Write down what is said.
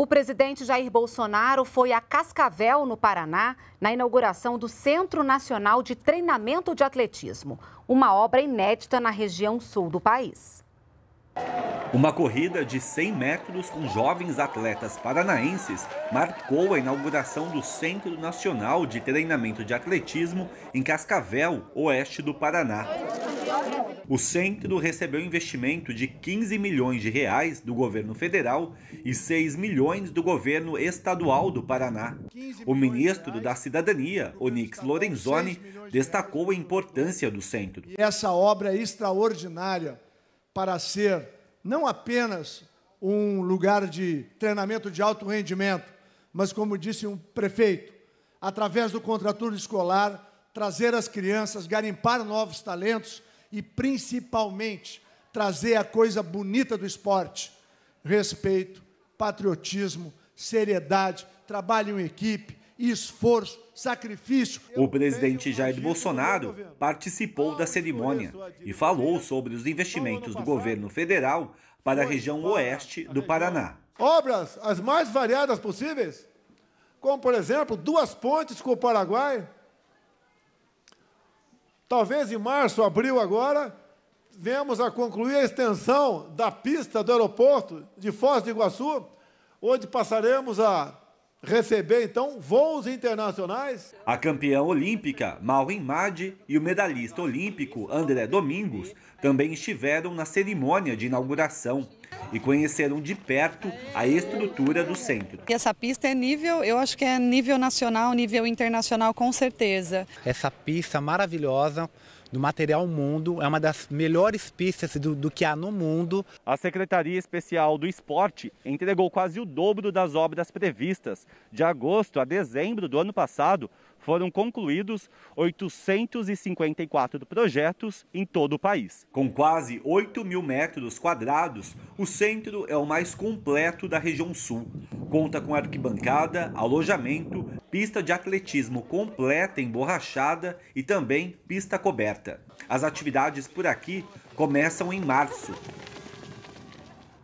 O presidente Jair Bolsonaro foi a Cascavel, no Paraná, na inauguração do Centro Nacional de Treinamento de Atletismo, uma obra inédita na região sul do país. Uma corrida de 100 metros com jovens atletas paranaenses marcou a inauguração do Centro Nacional de Treinamento de Atletismo em Cascavel, oeste do Paraná. O centro recebeu investimento de 15 milhões de reais do governo federal e 6 milhões do governo estadual do Paraná. O ministro da Cidadania, Onix Lorenzoni, destacou a importância do centro. Essa obra é extraordinária para ser não apenas um lugar de treinamento de alto rendimento, mas, como disse um prefeito, através do contraturno escolar, trazer as crianças, garimpar novos talentos e, principalmente, trazer a coisa bonita do esporte: respeito, patriotismo, seriedade, trabalho em equipe, esforço, sacrifício. O presidente Jair Bolsonaro participou da cerimônia e falou sobre os investimentos do governo federal para a região oeste do Paraná. Obras as mais variadas possíveis, como, por exemplo, duas pontes com o Paraguai. Talvez em março, abril agora, vemos a concluir a extensão da pista do aeroporto de Foz do Iguaçu, onde passaremos a receber então voos internacionais. A campeã olímpica Maureen Madi e o medalhista olímpico André Domingos também estiveram na cerimônia de inauguração e conheceram de perto a estrutura do centro. Essa pista é nível, eu acho que é nível nacional, nível internacional com certeza. Essa pista maravilhosa do material mundo, é uma das melhores pistas do, do, que há no mundo. A Secretaria Especial do Esporte entregou quase o dobro das obras previstas de agosto a dezembro do ano passado foram concluídos 854 projetos em todo o país. Com quase 8 mil metros quadrados, o centro é o mais completo da região sul. Conta com arquibancada, alojamento, pista de atletismo completa emborrachada e também pista coberta. As atividades por aqui começam em março.